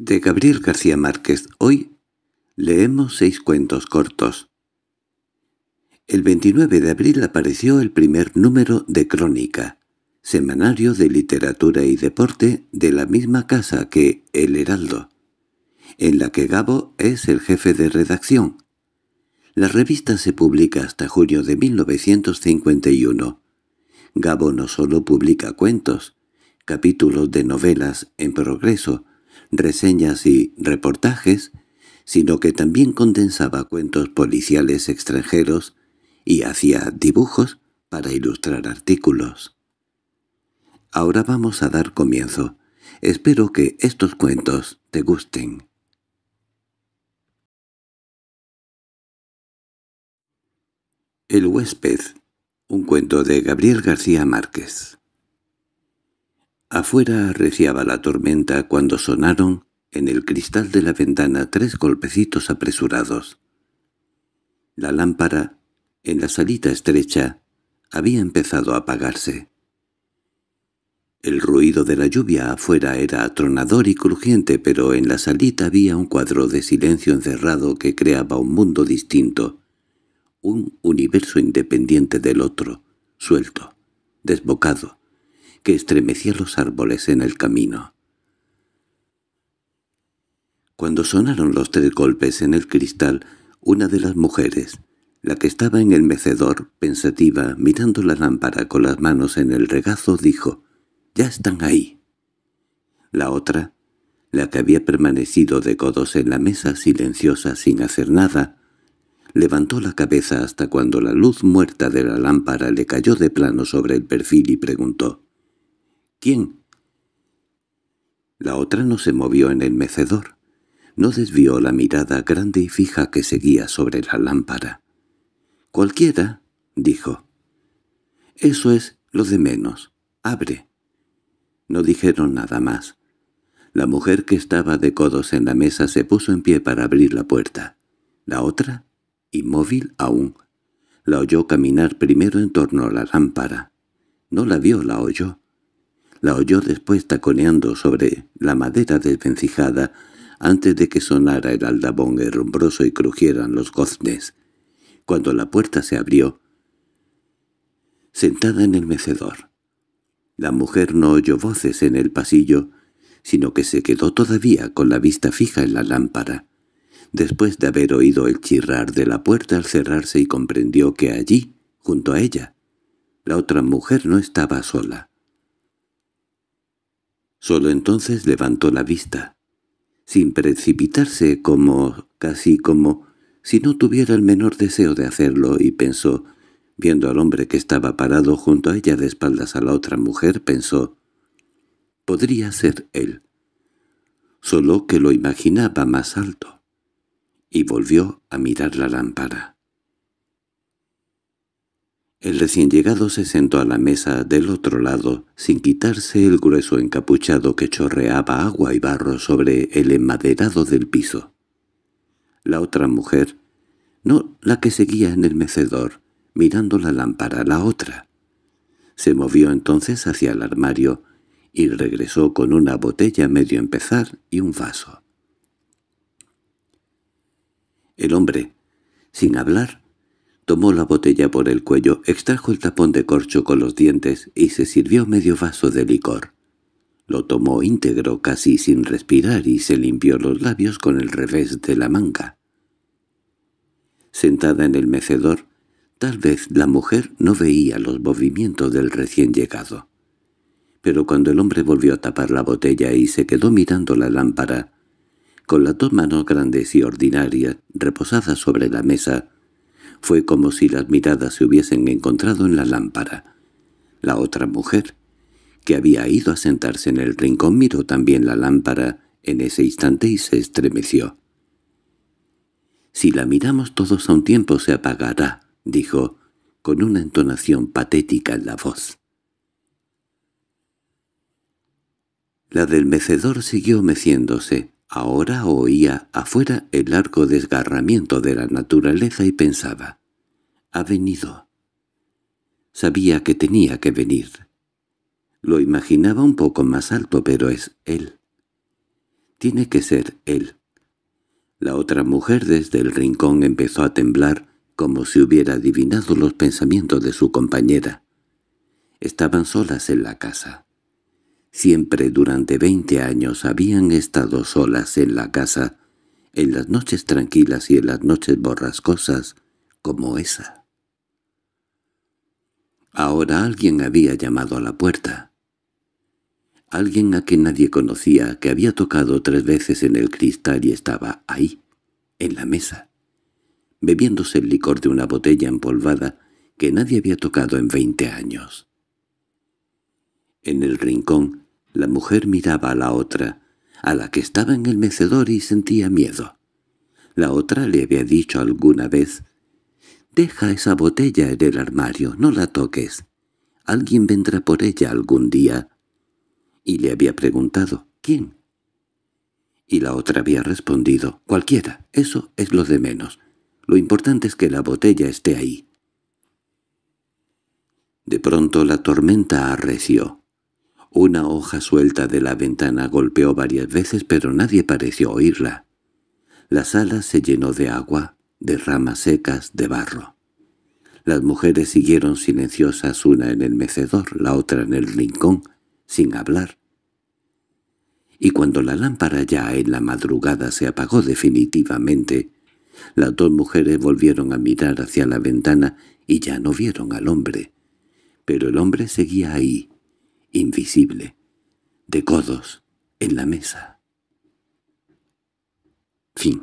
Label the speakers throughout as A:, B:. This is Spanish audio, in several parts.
A: De Gabriel García Márquez, hoy leemos seis cuentos cortos. El 29 de abril apareció el primer número de Crónica, semanario de literatura y deporte de la misma casa que El Heraldo, en la que Gabo es el jefe de redacción. La revista se publica hasta junio de 1951. Gabo no solo publica cuentos, capítulos de novelas en progreso, reseñas y reportajes, sino que también condensaba cuentos policiales extranjeros y hacía dibujos para ilustrar artículos. Ahora vamos a dar comienzo. Espero que estos cuentos te gusten. El huésped, un cuento de Gabriel García Márquez Afuera arreciaba la tormenta cuando sonaron en el cristal de la ventana tres golpecitos apresurados. La lámpara, en la salita estrecha, había empezado a apagarse. El ruido de la lluvia afuera era atronador y crujiente, pero en la salita había un cuadro de silencio encerrado que creaba un mundo distinto, un universo independiente del otro, suelto, desbocado, que estremecía los árboles en el camino. Cuando sonaron los tres golpes en el cristal, una de las mujeres, la que estaba en el mecedor, pensativa, mirando la lámpara con las manos en el regazo, dijo, «Ya están ahí». La otra, la que había permanecido de codos en la mesa silenciosa sin hacer nada, levantó la cabeza hasta cuando la luz muerta de la lámpara le cayó de plano sobre el perfil y preguntó, ¿Quién? La otra no se movió en el mecedor. No desvió la mirada grande y fija que seguía sobre la lámpara. —Cualquiera —dijo. —Eso es lo de menos. Abre. No dijeron nada más. La mujer que estaba de codos en la mesa se puso en pie para abrir la puerta. La otra, inmóvil aún, la oyó caminar primero en torno a la lámpara. No la vio, la oyó. La oyó después taconeando sobre la madera desvencijada antes de que sonara el aldabón herrumbroso y crujieran los goznes. Cuando la puerta se abrió, sentada en el mecedor, la mujer no oyó voces en el pasillo, sino que se quedó todavía con la vista fija en la lámpara, después de haber oído el chirrar de la puerta al cerrarse y comprendió que allí, junto a ella, la otra mujer no estaba sola. Solo entonces levantó la vista, sin precipitarse como, casi como, si no tuviera el menor deseo de hacerlo, y pensó, viendo al hombre que estaba parado junto a ella de espaldas a la otra mujer, pensó, podría ser él, solo que lo imaginaba más alto, y volvió a mirar la lámpara. El recién llegado se sentó a la mesa del otro lado, sin quitarse el grueso encapuchado que chorreaba agua y barro sobre el enmaderado del piso. La otra mujer, no la que seguía en el mecedor, mirando la lámpara, la otra. Se movió entonces hacia el armario y regresó con una botella medio empezar y un vaso. El hombre, sin hablar, Tomó la botella por el cuello, extrajo el tapón de corcho con los dientes y se sirvió medio vaso de licor. Lo tomó íntegro casi sin respirar y se limpió los labios con el revés de la manga. Sentada en el mecedor, tal vez la mujer no veía los movimientos del recién llegado. Pero cuando el hombre volvió a tapar la botella y se quedó mirando la lámpara, con las dos manos grandes y ordinarias reposadas sobre la mesa, fue como si las miradas se hubiesen encontrado en la lámpara. La otra mujer, que había ido a sentarse en el rincón, miró también la lámpara en ese instante y se estremeció. «Si la miramos todos a un tiempo se apagará», dijo, con una entonación patética en la voz. La del mecedor siguió meciéndose. Ahora oía afuera el largo desgarramiento de la naturaleza y pensaba, «Ha venido». Sabía que tenía que venir. Lo imaginaba un poco más alto, pero es él. Tiene que ser él. La otra mujer desde el rincón empezó a temblar como si hubiera adivinado los pensamientos de su compañera. Estaban solas en la casa. Siempre durante veinte años habían estado solas en la casa, en las noches tranquilas y en las noches borrascosas como esa. Ahora alguien había llamado a la puerta. Alguien a quien nadie conocía, que había tocado tres veces en el cristal y estaba ahí, en la mesa, bebiéndose el licor de una botella empolvada que nadie había tocado en veinte años. En el rincón la mujer miraba a la otra, a la que estaba en el mecedor y sentía miedo. La otra le había dicho alguna vez, «Deja esa botella en el armario, no la toques. Alguien vendrá por ella algún día». Y le había preguntado, «¿Quién?» Y la otra había respondido, «Cualquiera, eso es lo de menos. Lo importante es que la botella esté ahí». De pronto la tormenta arreció. Una hoja suelta de la ventana golpeó varias veces, pero nadie pareció oírla. La sala se llenó de agua, de ramas secas, de barro. Las mujeres siguieron silenciosas una en el mecedor, la otra en el rincón, sin hablar. Y cuando la lámpara ya en la madrugada se apagó definitivamente, las dos mujeres volvieron a mirar hacia la ventana y ya no vieron al hombre. Pero el hombre seguía ahí, invisible, de codos en la mesa. Fin.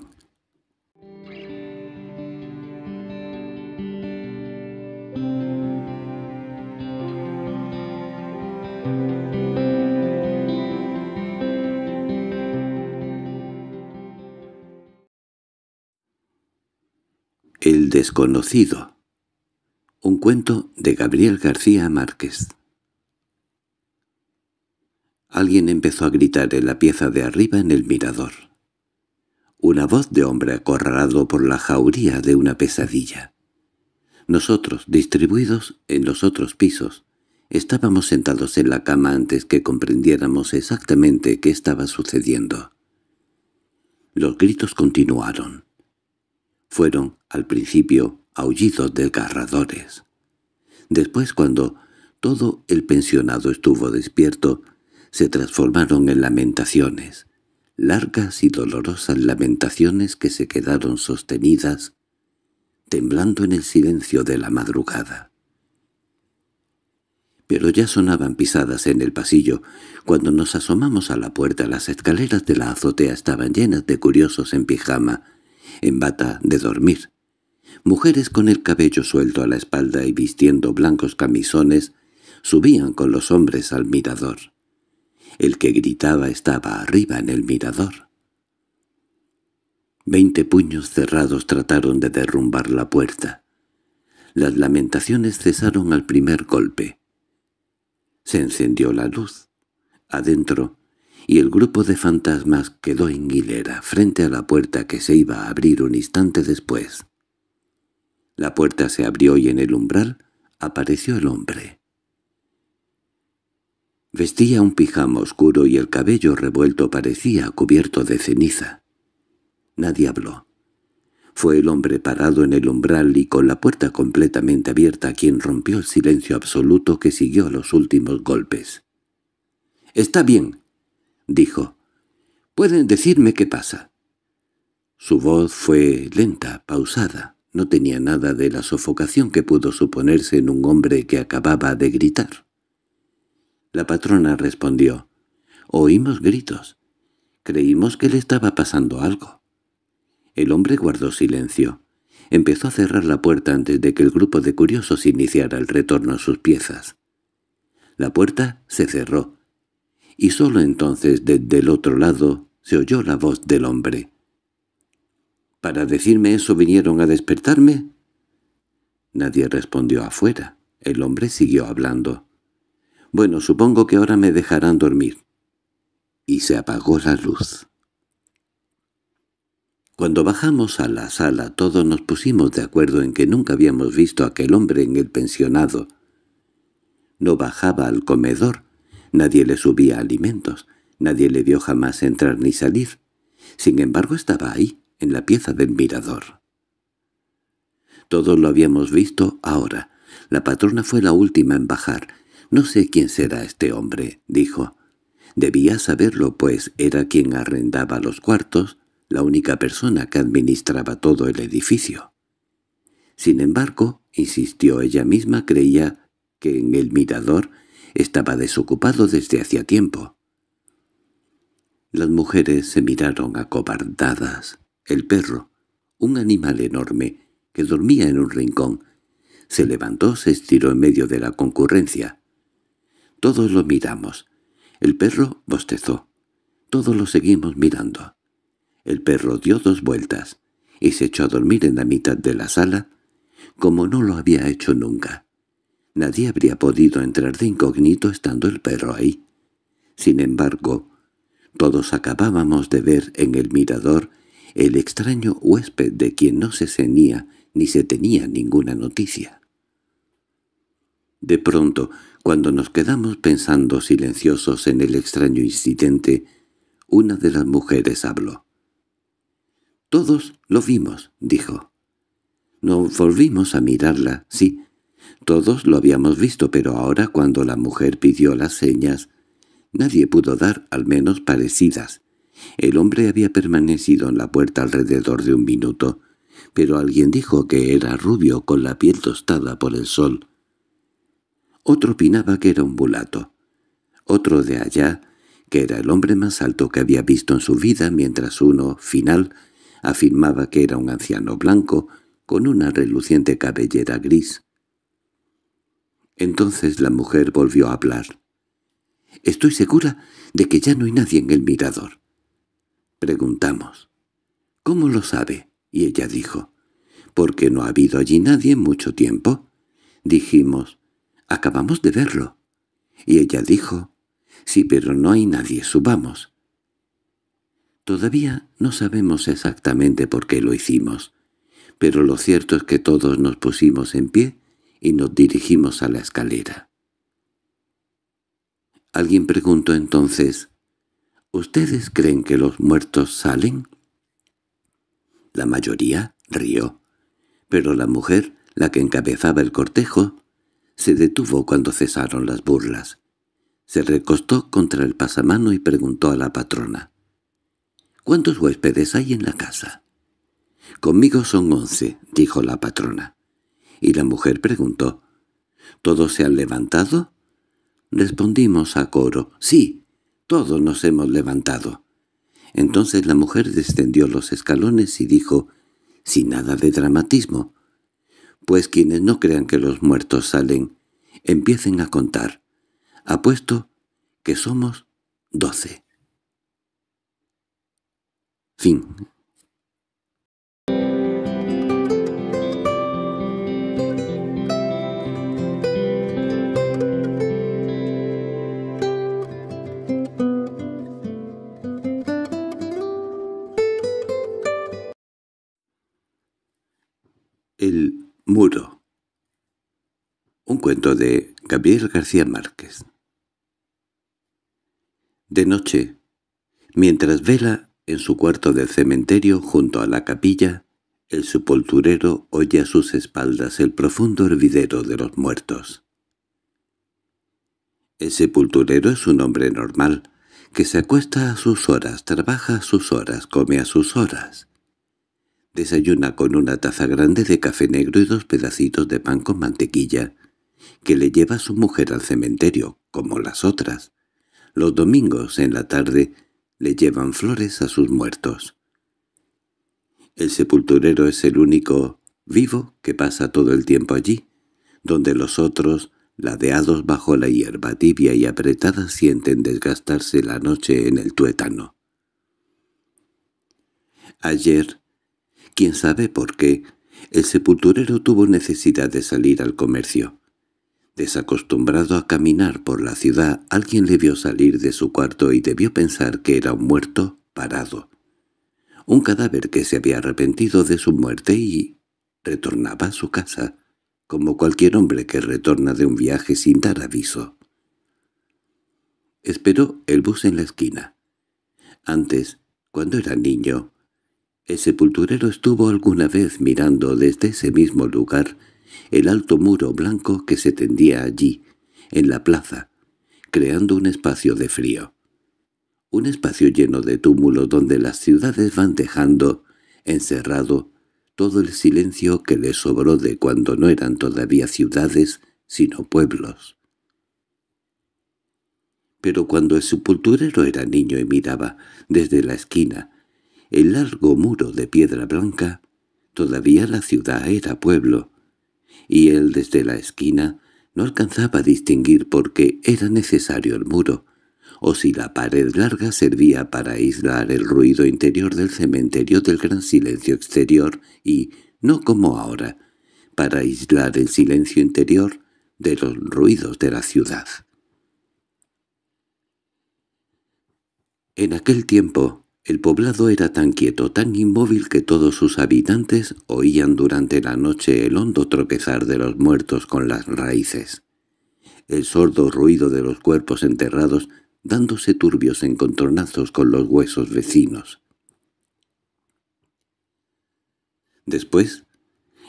A: El desconocido. Un cuento de Gabriel García Márquez. Alguien empezó a gritar en la pieza de arriba en el mirador. Una voz de hombre acorralado por la jauría de una pesadilla. Nosotros, distribuidos en los otros pisos, estábamos sentados en la cama antes que comprendiéramos exactamente qué estaba sucediendo. Los gritos continuaron. Fueron, al principio, aullidos desgarradores. Después, cuando todo el pensionado estuvo despierto, se transformaron en lamentaciones, largas y dolorosas lamentaciones que se quedaron sostenidas, temblando en el silencio de la madrugada. Pero ya sonaban pisadas en el pasillo. Cuando nos asomamos a la puerta, las escaleras de la azotea estaban llenas de curiosos en pijama, en bata de dormir. Mujeres con el cabello suelto a la espalda y vistiendo blancos camisones subían con los hombres al mirador. El que gritaba estaba arriba en el mirador. Veinte puños cerrados trataron de derrumbar la puerta. Las lamentaciones cesaron al primer golpe. Se encendió la luz. Adentro, y el grupo de fantasmas quedó en hilera frente a la puerta que se iba a abrir un instante después. La puerta se abrió y en el umbral apareció el hombre. Vestía un pijama oscuro y el cabello revuelto parecía cubierto de ceniza. Nadie habló. Fue el hombre parado en el umbral y con la puerta completamente abierta quien rompió el silencio absoluto que siguió a los últimos golpes. —Está bien —dijo—. Pueden decirme qué pasa. Su voz fue lenta, pausada. No tenía nada de la sofocación que pudo suponerse en un hombre que acababa de gritar. La patrona respondió. Oímos gritos. Creímos que le estaba pasando algo. El hombre guardó silencio. Empezó a cerrar la puerta antes de que el grupo de curiosos iniciara el retorno a sus piezas. La puerta se cerró, y solo entonces desde el otro lado se oyó la voz del hombre. —¿Para decirme eso vinieron a despertarme? Nadie respondió afuera. El hombre siguió hablando. Bueno, supongo que ahora me dejarán dormir. Y se apagó la luz. Cuando bajamos a la sala todos nos pusimos de acuerdo en que nunca habíamos visto a aquel hombre en el pensionado. No bajaba al comedor, nadie le subía alimentos, nadie le vio jamás entrar ni salir. Sin embargo estaba ahí, en la pieza del mirador. Todos lo habíamos visto ahora. La patrona fue la última en bajar, no sé quién será este hombre, dijo. Debía saberlo, pues era quien arrendaba los cuartos, la única persona que administraba todo el edificio. Sin embargo, insistió ella misma, creía que en el mirador estaba desocupado desde hacía tiempo. Las mujeres se miraron acobardadas. El perro, un animal enorme, que dormía en un rincón, se levantó, se estiró en medio de la concurrencia. Todos lo miramos. El perro bostezó. Todos lo seguimos mirando. El perro dio dos vueltas y se echó a dormir en la mitad de la sala, como no lo había hecho nunca. Nadie habría podido entrar de incógnito estando el perro ahí. Sin embargo, todos acabábamos de ver en el mirador el extraño huésped de quien no se cenía ni se tenía ninguna noticia. De pronto, cuando nos quedamos pensando silenciosos en el extraño incidente, una de las mujeres habló. «Todos lo vimos», dijo. Nos volvimos a mirarla, sí. Todos lo habíamos visto, pero ahora cuando la mujer pidió las señas, nadie pudo dar al menos parecidas. El hombre había permanecido en la puerta alrededor de un minuto, pero alguien dijo que era rubio con la piel tostada por el sol otro opinaba que era un mulato. Otro de allá, que era el hombre más alto que había visto en su vida, mientras uno, final, afirmaba que era un anciano blanco con una reluciente cabellera gris. Entonces la mujer volvió a hablar. «Estoy segura de que ya no hay nadie en el mirador». Preguntamos. «¿Cómo lo sabe?» Y ella dijo. «Porque no ha habido allí nadie en mucho tiempo». Dijimos. Acabamos de verlo. Y ella dijo, «Sí, pero no hay nadie, subamos». Todavía no sabemos exactamente por qué lo hicimos, pero lo cierto es que todos nos pusimos en pie y nos dirigimos a la escalera. Alguien preguntó entonces, «¿Ustedes creen que los muertos salen?» La mayoría rió, pero la mujer, la que encabezaba el cortejo, se detuvo cuando cesaron las burlas. Se recostó contra el pasamano y preguntó a la patrona. —¿Cuántos huéspedes hay en la casa? —Conmigo son once —dijo la patrona. Y la mujer preguntó. —¿Todos se han levantado? Respondimos a coro. —Sí, todos nos hemos levantado. Entonces la mujer descendió los escalones y dijo, sin nada de dramatismo, pues quienes no crean que los muertos salen, empiecen a contar. Apuesto que somos doce. Fin Muro. Un cuento de Gabriel García Márquez. De noche, mientras vela en su cuarto del cementerio junto a la capilla, el sepulturero oye a sus espaldas el profundo hervidero de los muertos. El sepulturero es un hombre normal, que se acuesta a sus horas, trabaja a sus horas, come a sus horas, Desayuna con una taza grande de café negro y dos pedacitos de pan con mantequilla, que le lleva a su mujer al cementerio, como las otras. Los domingos, en la tarde, le llevan flores a sus muertos. El sepulturero es el único vivo que pasa todo el tiempo allí, donde los otros, ladeados bajo la hierba tibia y apretada, sienten desgastarse la noche en el tuétano. Ayer, Quién sabe por qué, el sepulturero tuvo necesidad de salir al comercio. Desacostumbrado a caminar por la ciudad, alguien le vio salir de su cuarto y debió pensar que era un muerto parado. Un cadáver que se había arrepentido de su muerte y retornaba a su casa, como cualquier hombre que retorna de un viaje sin dar aviso. Esperó el bus en la esquina. Antes, cuando era niño, el sepulturero estuvo alguna vez mirando desde ese mismo lugar el alto muro blanco que se tendía allí, en la plaza, creando un espacio de frío. Un espacio lleno de túmulo donde las ciudades van dejando, encerrado, todo el silencio que les sobró de cuando no eran todavía ciudades, sino pueblos. Pero cuando el sepulturero era niño y miraba, desde la esquina, el largo muro de piedra blanca, todavía la ciudad era pueblo, y él desde la esquina no alcanzaba a distinguir por qué era necesario el muro, o si la pared larga servía para aislar el ruido interior del cementerio del gran silencio exterior y, no como ahora, para aislar el silencio interior de los ruidos de la ciudad. En aquel tiempo, el poblado era tan quieto, tan inmóvil que todos sus habitantes oían durante la noche el hondo tropezar de los muertos con las raíces, el sordo ruido de los cuerpos enterrados dándose turbios encontronazos con los huesos vecinos. Después,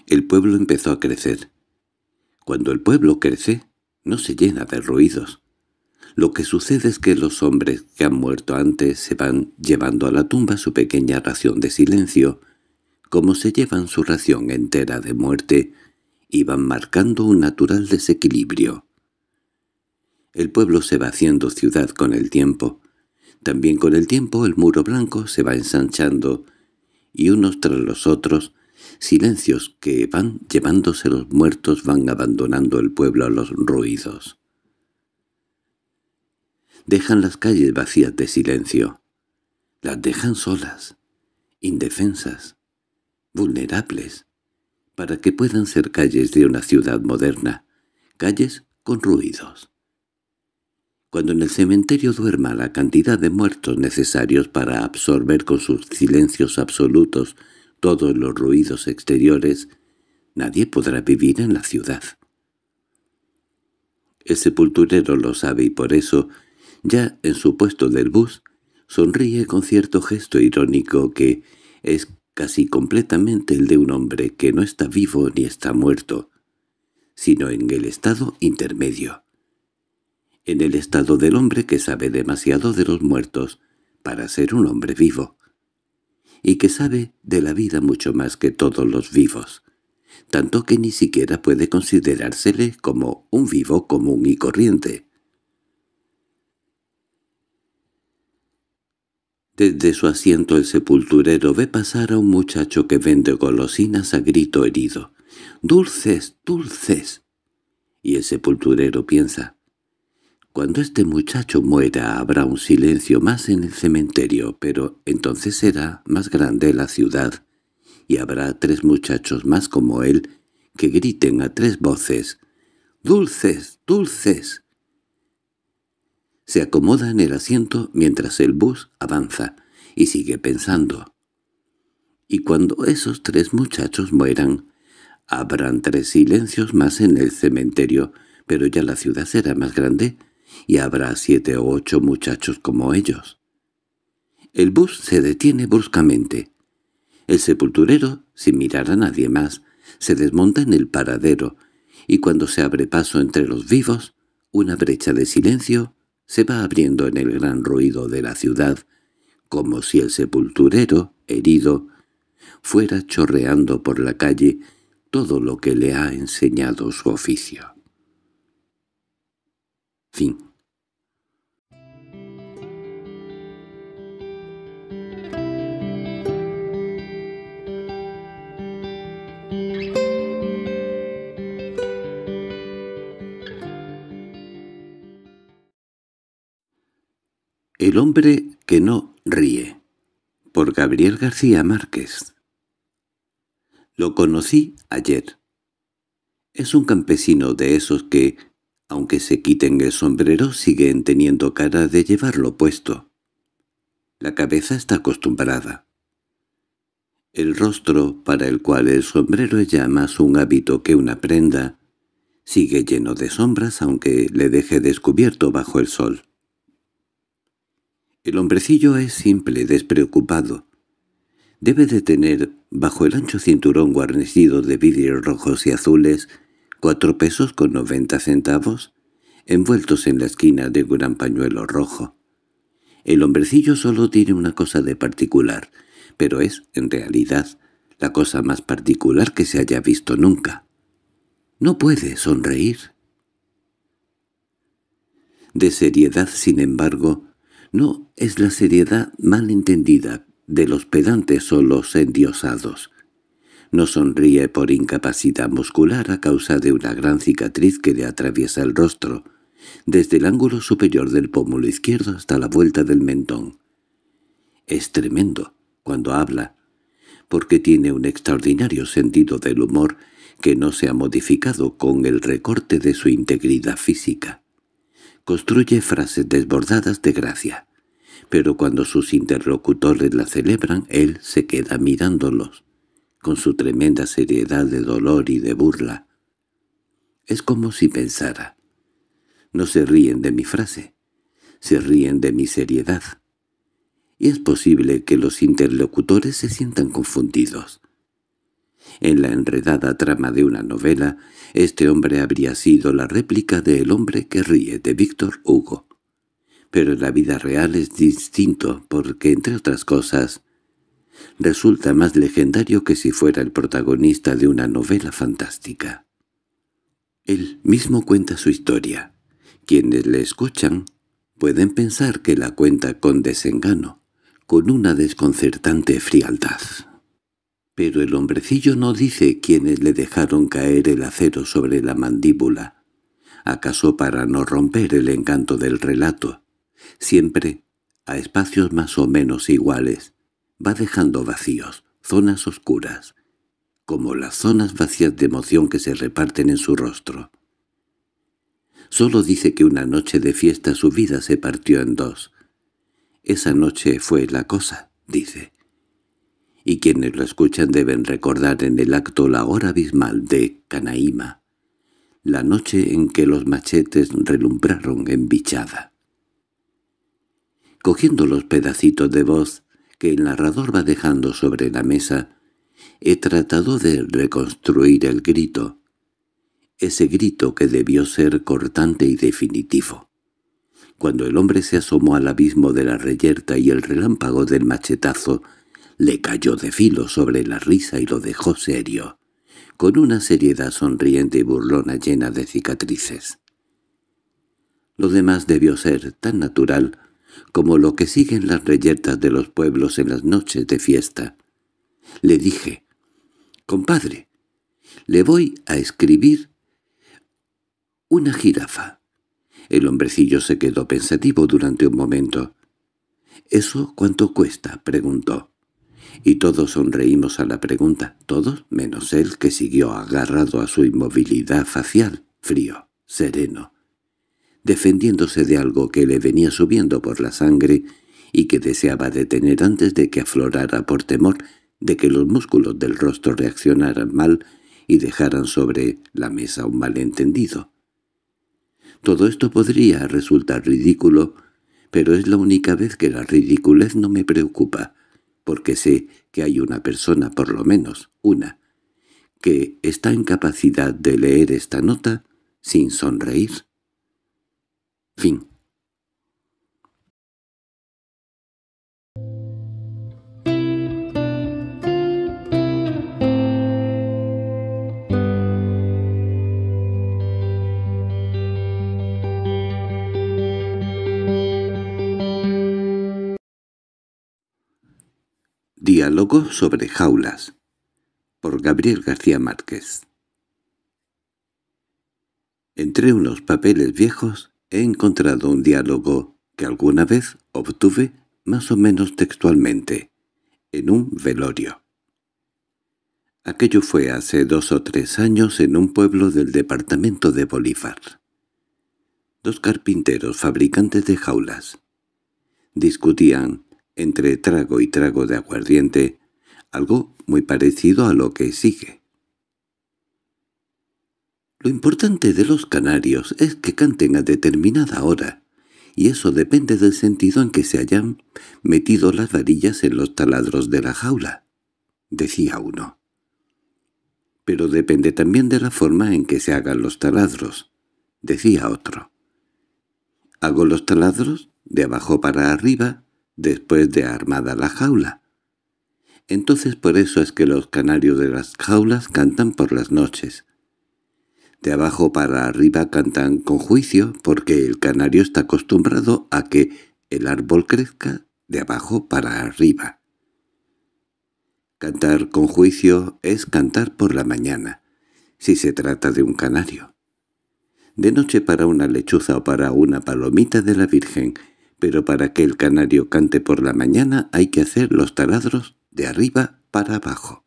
A: el pueblo empezó a crecer. Cuando el pueblo crece, no se llena de ruidos, lo que sucede es que los hombres que han muerto antes se van llevando a la tumba su pequeña ración de silencio, como se llevan su ración entera de muerte, y van marcando un natural desequilibrio. El pueblo se va haciendo ciudad con el tiempo. También con el tiempo el muro blanco se va ensanchando, y unos tras los otros, silencios que van llevándose los muertos van abandonando el pueblo a los ruidos dejan las calles vacías de silencio. Las dejan solas, indefensas, vulnerables, para que puedan ser calles de una ciudad moderna, calles con ruidos. Cuando en el cementerio duerma la cantidad de muertos necesarios para absorber con sus silencios absolutos todos los ruidos exteriores, nadie podrá vivir en la ciudad. El sepulturero lo sabe y por eso ya en su puesto del bus, sonríe con cierto gesto irónico que es casi completamente el de un hombre que no está vivo ni está muerto, sino en el estado intermedio. En el estado del hombre que sabe demasiado de los muertos para ser un hombre vivo, y que sabe de la vida mucho más que todos los vivos, tanto que ni siquiera puede considerársele como un vivo común y corriente. Desde su asiento el sepulturero ve pasar a un muchacho que vende golosinas a grito herido. ¡Dulces, dulces! Y el sepulturero piensa, cuando este muchacho muera habrá un silencio más en el cementerio, pero entonces será más grande la ciudad, y habrá tres muchachos más como él que griten a tres voces, «¡Dulces, dulces!». Se acomoda en el asiento mientras el bus avanza y sigue pensando. Y cuando esos tres muchachos mueran, habrán tres silencios más en el cementerio, pero ya la ciudad será más grande y habrá siete o ocho muchachos como ellos. El bus se detiene bruscamente. El sepulturero, sin mirar a nadie más, se desmonta en el paradero, y cuando se abre paso entre los vivos, una brecha de silencio se va abriendo en el gran ruido de la ciudad, como si el sepulturero, herido, fuera chorreando por la calle todo lo que le ha enseñado su oficio. Fin El hombre que no ríe por Gabriel García Márquez Lo conocí ayer. Es un campesino de esos que, aunque se quiten el sombrero, siguen teniendo cara de llevarlo puesto. La cabeza está acostumbrada. El rostro, para el cual el sombrero es ya más un hábito que una prenda, sigue lleno de sombras aunque le deje descubierto bajo el sol. El hombrecillo es simple, despreocupado. Debe de tener, bajo el ancho cinturón guarnecido de vidrios rojos y azules, cuatro pesos con noventa centavos, envueltos en la esquina de un gran pañuelo rojo. El hombrecillo solo tiene una cosa de particular, pero es, en realidad, la cosa más particular que se haya visto nunca. No puede sonreír. De seriedad, sin embargo, no es la seriedad mal entendida de los pedantes o los endiosados. No sonríe por incapacidad muscular a causa de una gran cicatriz que le atraviesa el rostro, desde el ángulo superior del pómulo izquierdo hasta la vuelta del mentón. Es tremendo cuando habla, porque tiene un extraordinario sentido del humor que no se ha modificado con el recorte de su integridad física. Construye frases desbordadas de gracia pero cuando sus interlocutores la celebran, él se queda mirándolos, con su tremenda seriedad de dolor y de burla. Es como si pensara. No se ríen de mi frase, se ríen de mi seriedad. Y es posible que los interlocutores se sientan confundidos. En la enredada trama de una novela, este hombre habría sido la réplica de El hombre que ríe de Víctor Hugo pero la vida real es distinto porque, entre otras cosas, resulta más legendario que si fuera el protagonista de una novela fantástica. Él mismo cuenta su historia. Quienes le escuchan pueden pensar que la cuenta con desengano, con una desconcertante frialdad. Pero el hombrecillo no dice quienes le dejaron caer el acero sobre la mandíbula, acaso para no romper el encanto del relato, siempre a espacios más o menos iguales, va dejando vacíos, zonas oscuras, como las zonas vacías de emoción que se reparten en su rostro. Solo dice que una noche de fiesta su vida se partió en dos. Esa noche fue la cosa, dice. Y quienes lo escuchan deben recordar en el acto la hora abismal de Canaima, la noche en que los machetes relumbraron en Bichada cogiendo los pedacitos de voz que el narrador va dejando sobre la mesa, he tratado de reconstruir el grito, ese grito que debió ser cortante y definitivo. Cuando el hombre se asomó al abismo de la reyerta y el relámpago del machetazo le cayó de filo sobre la risa y lo dejó serio, con una seriedad sonriente y burlona llena de cicatrices. Lo demás debió ser tan natural como lo que siguen las reyertas de los pueblos en las noches de fiesta. Le dije, «Compadre, le voy a escribir una jirafa». El hombrecillo se quedó pensativo durante un momento. —¿Eso cuánto cuesta? —preguntó. Y todos sonreímos a la pregunta, todos menos él que siguió agarrado a su inmovilidad facial, frío, sereno defendiéndose de algo que le venía subiendo por la sangre y que deseaba detener antes de que aflorara por temor de que los músculos del rostro reaccionaran mal y dejaran sobre la mesa un malentendido. Todo esto podría resultar ridículo, pero es la única vez que la ridiculez no me preocupa, porque sé que hay una persona, por lo menos una, que está en capacidad de leer esta nota sin sonreír Diálogo sobre jaulas por Gabriel García Márquez Entre unos papeles viejos he encontrado un diálogo que alguna vez obtuve más o menos textualmente, en un velorio. Aquello fue hace dos o tres años en un pueblo del departamento de Bolívar. Dos carpinteros fabricantes de jaulas discutían, entre trago y trago de aguardiente, algo muy parecido a lo que sigue. Lo importante de los canarios es que canten a determinada hora, y eso depende del sentido en que se hayan metido las varillas en los taladros de la jaula, decía uno. Pero depende también de la forma en que se hagan los taladros, decía otro. Hago los taladros de abajo para arriba después de armada la jaula. Entonces por eso es que los canarios de las jaulas cantan por las noches, de abajo para arriba cantan con juicio porque el canario está acostumbrado a que el árbol crezca de abajo para arriba. Cantar con juicio es cantar por la mañana, si se trata de un canario. De noche para una lechuza o para una palomita de la Virgen, pero para que el canario cante por la mañana hay que hacer los taladros de arriba para abajo.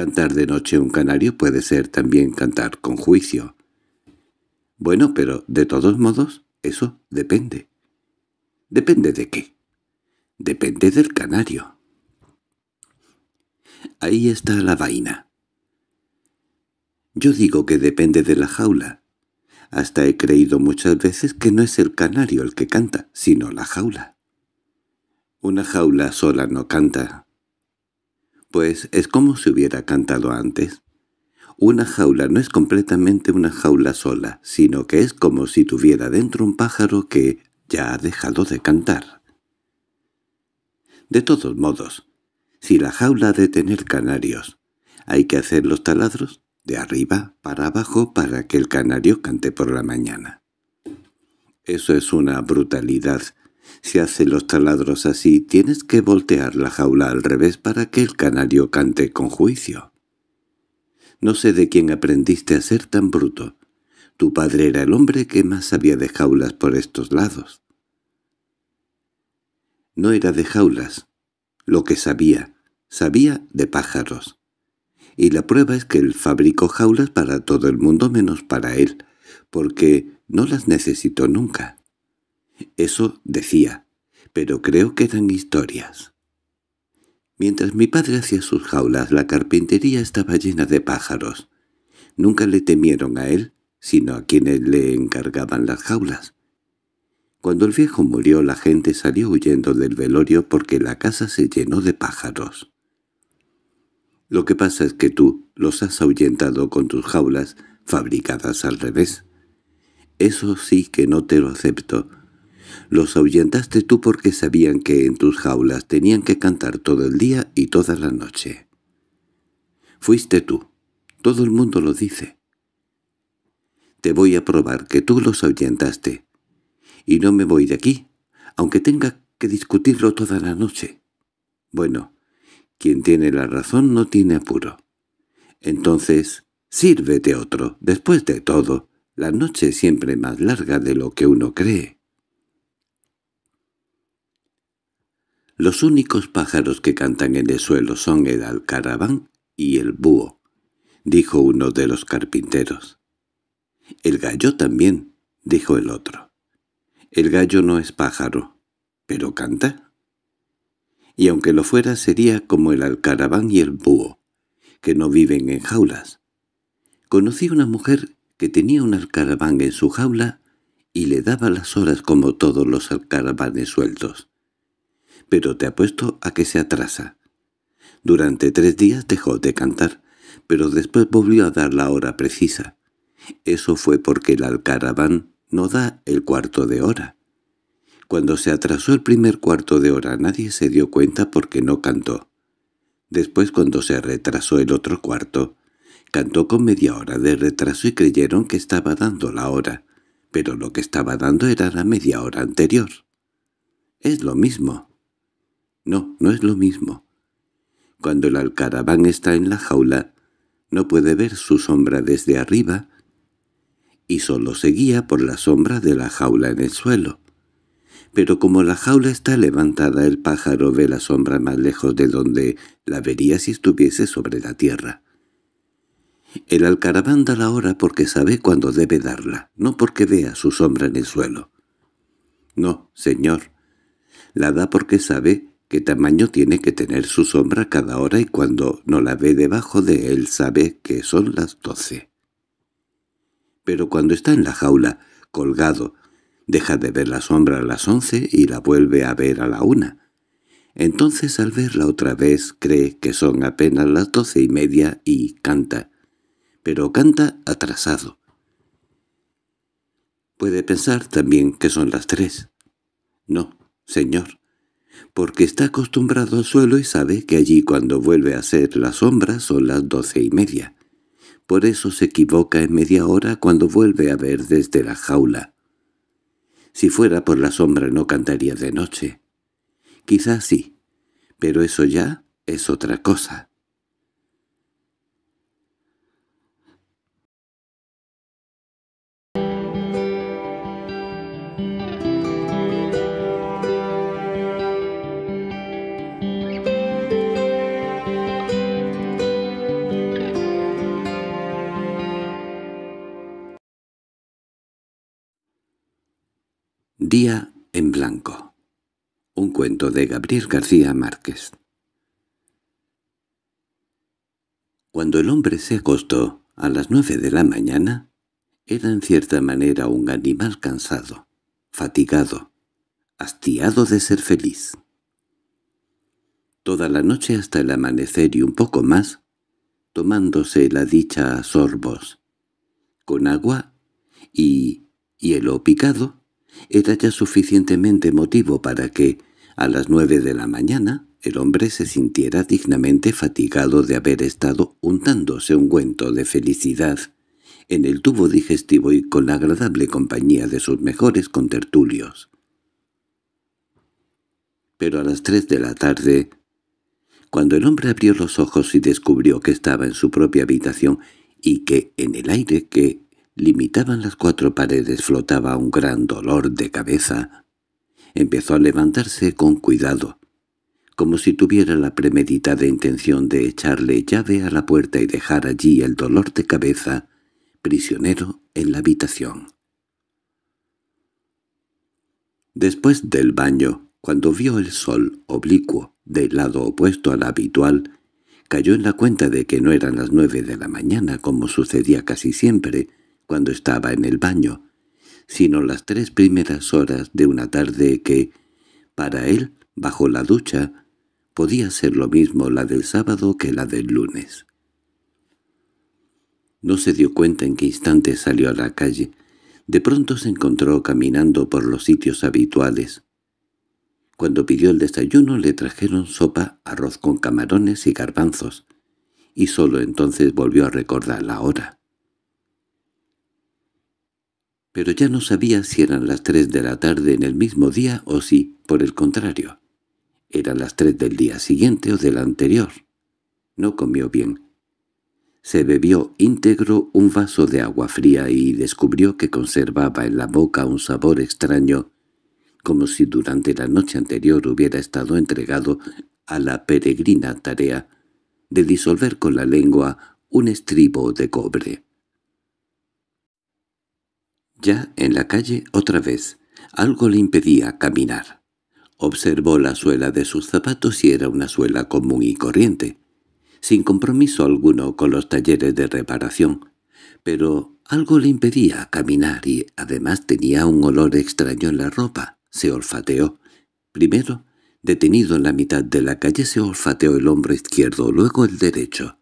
A: Cantar de noche un canario puede ser también cantar con juicio. Bueno, pero de todos modos, eso depende. ¿Depende de qué? Depende del canario. Ahí está la vaina. Yo digo que depende de la jaula. Hasta he creído muchas veces que no es el canario el que canta, sino la jaula. Una jaula sola no canta, pues es como si hubiera cantado antes. Una jaula no es completamente una jaula sola, sino que es como si tuviera dentro un pájaro que ya ha dejado de cantar. De todos modos, si la jaula ha de tener canarios, hay que hacer los taladros de arriba para abajo para que el canario cante por la mañana. Eso es una brutalidad si hace los taladros así, tienes que voltear la jaula al revés para que el canario cante con juicio. No sé de quién aprendiste a ser tan bruto. Tu padre era el hombre que más sabía de jaulas por estos lados. No era de jaulas. Lo que sabía, sabía de pájaros. Y la prueba es que él fabricó jaulas para todo el mundo menos para él, porque no las necesitó nunca. Eso decía, pero creo que eran historias. Mientras mi padre hacía sus jaulas, la carpintería estaba llena de pájaros. Nunca le temieron a él, sino a quienes le encargaban las jaulas. Cuando el viejo murió la gente salió huyendo del velorio porque la casa se llenó de pájaros. Lo que pasa es que tú los has ahuyentado con tus jaulas fabricadas al revés. Eso sí que no te lo acepto, los ahuyentaste tú porque sabían que en tus jaulas tenían que cantar todo el día y toda la noche. Fuiste tú. Todo el mundo lo dice. Te voy a probar que tú los ahuyentaste. Y no me voy de aquí, aunque tenga que discutirlo toda la noche. Bueno, quien tiene la razón no tiene apuro. Entonces, sírvete otro, después de todo. La noche es siempre más larga de lo que uno cree. Los únicos pájaros que cantan en el suelo son el alcaraván y el búho, dijo uno de los carpinteros. El gallo también, dijo el otro. El gallo no es pájaro, pero canta. Y aunque lo fuera sería como el alcaraván y el búho, que no viven en jaulas. Conocí una mujer que tenía un alcaraván en su jaula y le daba las horas como todos los alcaravanes sueltos pero te apuesto a que se atrasa. Durante tres días dejó de cantar, pero después volvió a dar la hora precisa. Eso fue porque el alcaraván no da el cuarto de hora. Cuando se atrasó el primer cuarto de hora nadie se dio cuenta porque no cantó. Después cuando se retrasó el otro cuarto, cantó con media hora de retraso y creyeron que estaba dando la hora, pero lo que estaba dando era la media hora anterior. Es lo mismo. No, no es lo mismo. Cuando el alcaraván está en la jaula, no puede ver su sombra desde arriba y solo seguía por la sombra de la jaula en el suelo. Pero como la jaula está levantada, el pájaro ve la sombra más lejos de donde la vería si estuviese sobre la tierra. El alcaraván da la hora porque sabe cuándo debe darla, no porque vea su sombra en el suelo. No, señor, la da porque sabe qué tamaño tiene que tener su sombra cada hora y cuando no la ve debajo de él sabe que son las doce. Pero cuando está en la jaula, colgado, deja de ver la sombra a las once y la vuelve a ver a la una. Entonces al verla otra vez cree que son apenas las doce y media y canta, pero canta atrasado. Puede pensar también que son las tres. No, señor, porque está acostumbrado al suelo y sabe que allí cuando vuelve a ser la sombra son las doce y media. Por eso se equivoca en media hora cuando vuelve a ver desde la jaula. Si fuera por la sombra no cantaría de noche. Quizás sí, pero eso ya es otra cosa. Día en blanco. Un cuento de Gabriel García Márquez. Cuando el hombre se acostó a las nueve de la mañana, era en cierta manera un animal cansado, fatigado, hastiado de ser feliz. Toda la noche hasta el amanecer y un poco más, tomándose la dicha a sorbos, con agua y hielo picado, era ya suficientemente motivo para que, a las nueve de la mañana, el hombre se sintiera dignamente fatigado de haber estado untándose ungüento de felicidad en el tubo digestivo y con la agradable compañía de sus mejores contertulios. Pero a las tres de la tarde, cuando el hombre abrió los ojos y descubrió que estaba en su propia habitación y que en el aire que limitaban las cuatro paredes flotaba un gran dolor de cabeza. Empezó a levantarse con cuidado, como si tuviera la premeditada intención de echarle llave a la puerta y dejar allí el dolor de cabeza, prisionero en la habitación. Después del baño, cuando vio el sol oblicuo del lado opuesto al la habitual, cayó en la cuenta de que no eran las nueve de la mañana como sucedía casi siempre, cuando estaba en el baño, sino las tres primeras horas de una tarde que, para él, bajo la ducha, podía ser lo mismo la del sábado que la del lunes. No se dio cuenta en qué instante salió a la calle. De pronto se encontró caminando por los sitios habituales. Cuando pidió el desayuno le trajeron sopa, arroz con camarones y garbanzos, y solo entonces volvió a recordar la hora pero ya no sabía si eran las tres de la tarde en el mismo día o si, por el contrario, eran las tres del día siguiente o del anterior. No comió bien. Se bebió íntegro un vaso de agua fría y descubrió que conservaba en la boca un sabor extraño, como si durante la noche anterior hubiera estado entregado a la peregrina tarea de disolver con la lengua un estribo de cobre. Ya en la calle otra vez, algo le impedía caminar. Observó la suela de sus zapatos y era una suela común y corriente, sin compromiso alguno con los talleres de reparación, pero algo le impedía caminar y además tenía un olor extraño en la ropa. Se olfateó. Primero, detenido en la mitad de la calle, se olfateó el hombro izquierdo, luego el derecho.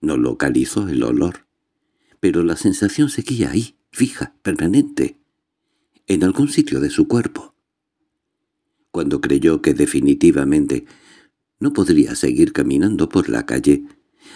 A: No localizó el olor, pero la sensación seguía ahí, fija, permanente, en algún sitio de su cuerpo. Cuando creyó que definitivamente no podría seguir caminando por la calle,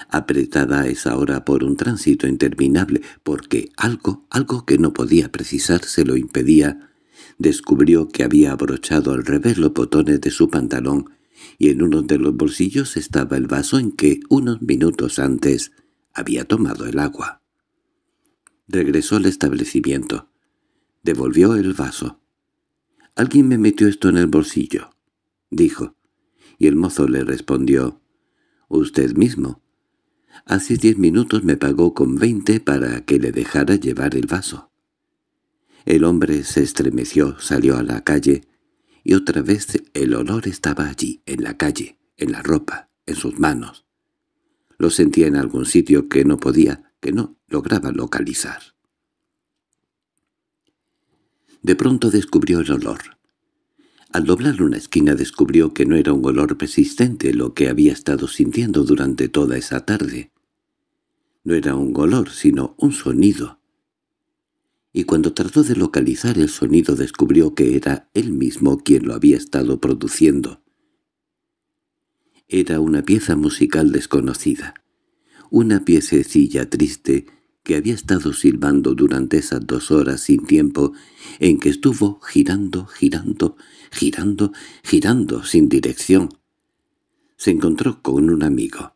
A: apretada a esa hora por un tránsito interminable, porque algo, algo que no podía precisar se lo impedía, descubrió que había abrochado al revés los botones de su pantalón y en uno de los bolsillos estaba el vaso en que unos minutos antes había tomado el agua. Regresó al establecimiento. Devolvió el vaso. «Alguien me metió esto en el bolsillo», dijo. Y el mozo le respondió, «Usted mismo. Hace diez minutos me pagó con veinte para que le dejara llevar el vaso». El hombre se estremeció, salió a la calle, y otra vez el olor estaba allí, en la calle, en la ropa, en sus manos. Lo sentía en algún sitio que no podía que no lograba localizar. De pronto descubrió el olor. Al doblar una esquina descubrió que no era un olor persistente lo que había estado sintiendo durante toda esa tarde. No era un olor, sino un sonido. Y cuando trató de localizar el sonido descubrió que era él mismo quien lo había estado produciendo. Era una pieza musical desconocida una piececilla triste que había estado silbando durante esas dos horas sin tiempo en que estuvo girando, girando, girando, girando sin dirección. Se encontró con un amigo.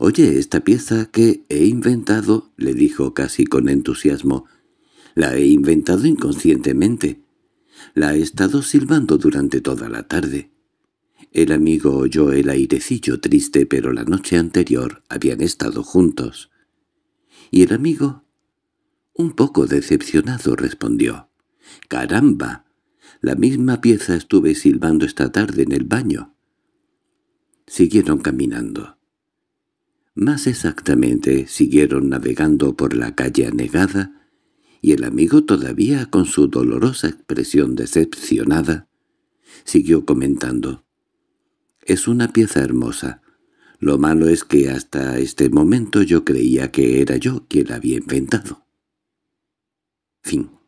A: «Oye, esta pieza que he inventado», le dijo casi con entusiasmo, «la he inventado inconscientemente. La he estado silbando durante toda la tarde. El amigo oyó el airecillo triste, pero la noche anterior habían estado juntos. Y el amigo, un poco decepcionado, respondió. —¡Caramba! La misma pieza estuve silbando esta tarde en el baño. Siguieron caminando. Más exactamente, siguieron navegando por la calle anegada, y el amigo todavía con su dolorosa expresión decepcionada, siguió comentando. Es una pieza hermosa. Lo malo es que hasta este momento yo creía que era yo quien la había inventado. Fin.